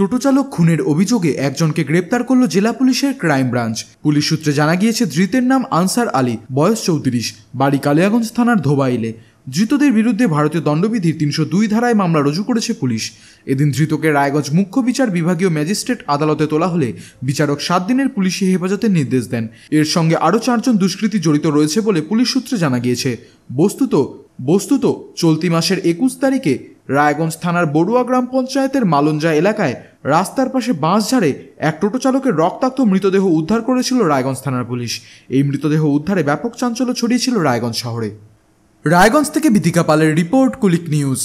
টোটোচালক খুনের অভিযোগে একজনকে গ্রেপ্তার করল জেলা পুলিশের ক্রাইম ব্রাঞ্চ পুলিশ সূত্রে জানা গিয়েছে ধৃতের নাম আনসার আলী বয়স চৌত্রিশ বাড়ি কালিয়াগঞ্জ থানার ধোবাইলে ধৃতদের বিরুদ্ধে ভারতীয় দণ্ডবিধির তিনশো দুই ধারায় মামলা রুজু করেছে পুলিশ এদিন ধৃতকে রায়গঞ্জ মুখ্য বিচার বিভাগীয় ম্যাজিস্ট্রেট আদালতে তোলা হলে বিচারক সাত দিনের পুলিশি হেফাজতের নির্দেশ দেন এর সঙ্গে আরও চারজন দুষ্কৃতী জড়িত রয়েছে বলে পুলিশ সূত্রে জানা গিয়েছে বস্তুত বস্তুত চলতি মাসের একুশ তারিখে রায়গঞ্জ থানার বড়ুয়া গ্রাম পঞ্চায়েতের মালঞ্জা এলাকায় রাস্তার পাশে বাঁশ ঝাড়ে এক টোটো চালকের রক্তাক্ত মৃতদেহ উদ্ধার করেছিল রায়গঞ্জ থানার পুলিশ এই মৃতদেহ উদ্ধারে ব্যাপক চাঞ্চল্য ছড়িয়েছিল রায়গঞ্জ শহরে রায়গঞ্জ থেকে বিদিকা পালের রিপোর্ট কুলিক নিউজ